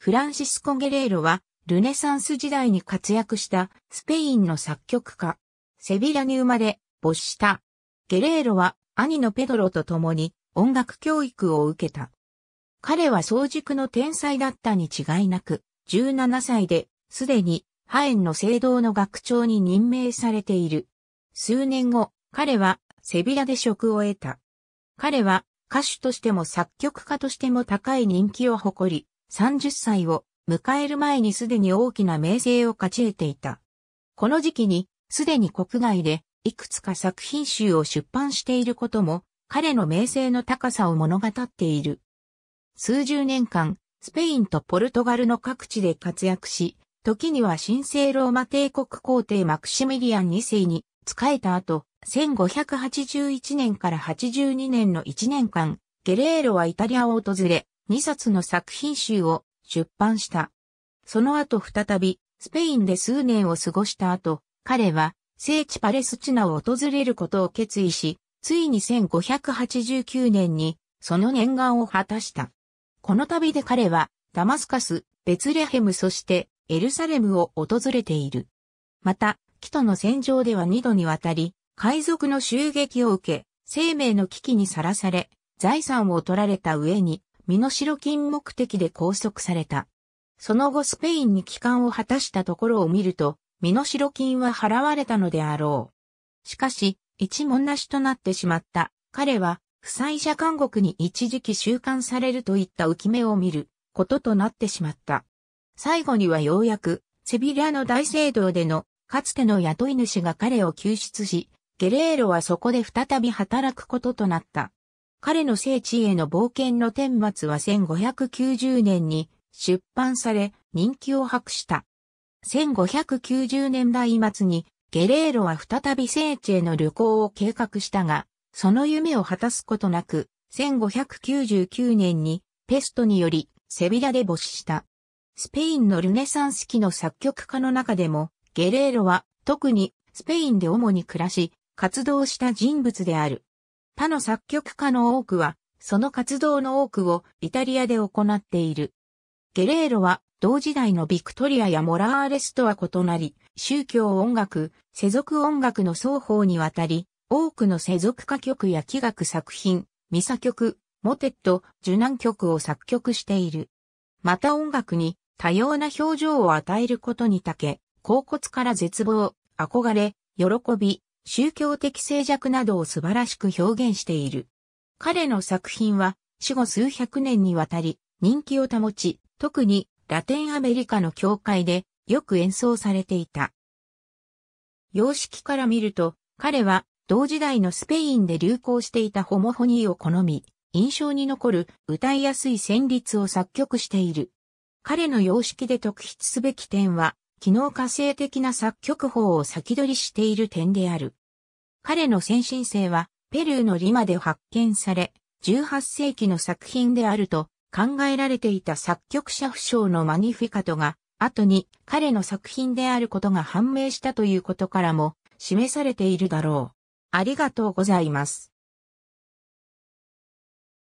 フランシスコ・ゲレーロは、ルネサンス時代に活躍したスペインの作曲家、セビラに生まれ、没した。ゲレーロは兄のペドロと共に音楽教育を受けた。彼は早熟の天才だったに違いなく、17歳で、すでに、ハエンの聖堂の学長に任命されている。数年後、彼は、セビラで職を得た。彼は、歌手としても作曲家としても高い人気を誇り、30歳を迎える前にすでに大きな名声を勝ち得ていた。この時期にすでに国外でいくつか作品集を出版していることも彼の名声の高さを物語っている。数十年間、スペインとポルトガルの各地で活躍し、時には神聖ローマ帝国皇帝マクシミリアン2世に仕えた後、1581年から82年の1年間、ゲレーロはイタリアを訪れ、2冊の作品集を出版した。その後再び、スペインで数年を過ごした後、彼は聖地パレスチナを訪れることを決意し、ついに1589年にその念願を果たした。この旅で彼はダマスカス、ベツレヘムそしてエルサレムを訪れている。また、キトの戦場では二度にわたり、海賊の襲撃を受け、生命の危機にさらされ、財産を取られた上に、身代金目的で拘束された。その後スペインに帰還を果たしたところを見ると、身代金は払われたのであろう。しかし、一文なしとなってしまった。彼は、不債者監獄に一時期収監されるといった浮目を見ることとなってしまった。最後にはようやく、セビリアの大聖堂での、かつての雇い主が彼を救出し、ゲレーロはそこで再び働くこととなった。彼の聖地への冒険の天末は1590年に出版され人気を博した。1590年代末にゲレーロは再び聖地への旅行を計画したが、その夢を果たすことなく、1599年にペストによりセビラで没した。スペインのルネサンス期の作曲家の中でも、ゲレーロは特にスペインで主に暮らし、活動した人物である。他の作曲家の多くは、その活動の多くをイタリアで行っている。ゲレーロは同時代のビクトリアやモラーレスとは異なり、宗教音楽、世俗音楽の双方にわたり、多くの世俗歌曲や器楽作品、ミサ曲、モテット、受難曲を作曲している。また音楽に多様な表情を与えることにたけ、甲骨から絶望、憧れ、喜び、宗教的静寂などを素晴らしく表現している。彼の作品は死後数百年にわたり人気を保ち、特にラテンアメリカの教会でよく演奏されていた。様式から見ると、彼は同時代のスペインで流行していたホモフォニーを好み、印象に残る歌いやすい旋律を作曲している。彼の様式で特筆すべき点は、機能化性的な作曲法を先取りしている点である。彼の先進性はペルーのリマで発見され、18世紀の作品であると考えられていた作曲者不詳のマニフィカトが、後に彼の作品であることが判明したということからも示されているだろう。ありがとうございます。